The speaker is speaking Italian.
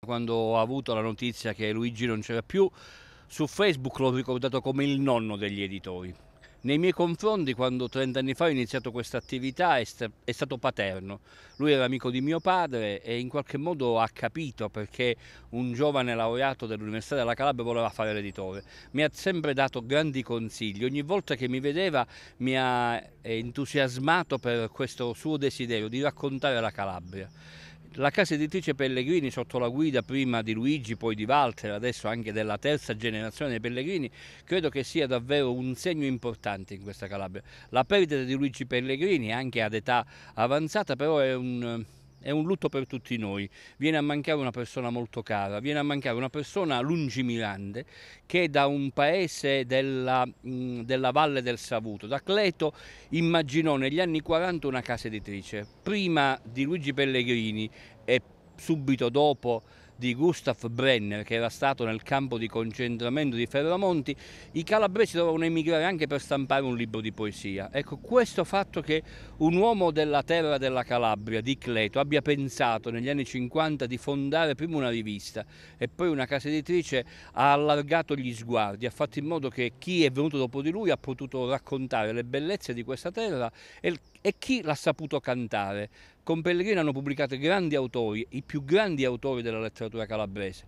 Quando ho avuto la notizia che Luigi non c'era più, su Facebook l'ho ricordato come il nonno degli editori. Nei miei confronti, quando 30 anni fa ho iniziato questa attività, è, st- è, stato paterno. Lui era amico di mio padre e in qualche modo ha capito perché un giovane laureato dell'Università della Calabria voleva fare l'editore. Mi ha sempre dato grandi consigli. Ogni volta che mi vedeva mi ha entusiasmato per questo suo desiderio di raccontare la Calabria. La casa editrice Pellegrini, sotto la guida prima di Luigi, poi di Walter, adesso anche della terza generazione dei Pellegrini, credo che sia davvero un segno importante in questa Calabria. La perdita di Luigi Pellegrini, anche ad età avanzata, però è un è un lutto per tutti noi, viene a mancare una persona molto cara, viene a mancare una persona lungimirante che da un paese della, mm, della Valle del Savuto, da Cleto, immaginò negli anni 40 una casa editrice, prima di Luigi Pellegrini e subito dopo di Gustav Brenner che era stato nel campo di concentramento di Ferramonti, i calabresi dovevano emigrare anche per stampare un libro di poesia. Ecco, questo fatto che un uomo della terra della Calabria, di Cleto, abbia pensato negli anni 50 di fondare prima una rivista e poi una casa editrice ha allargato gli sguardi, ha fatto in modo che chi è venuto dopo di lui ha potuto raccontare le bellezze di questa terra e, e chi l'ha saputo cantare con Pellegrino hanno pubblicato grandi autori, i più grandi autori della letteratura calabrese.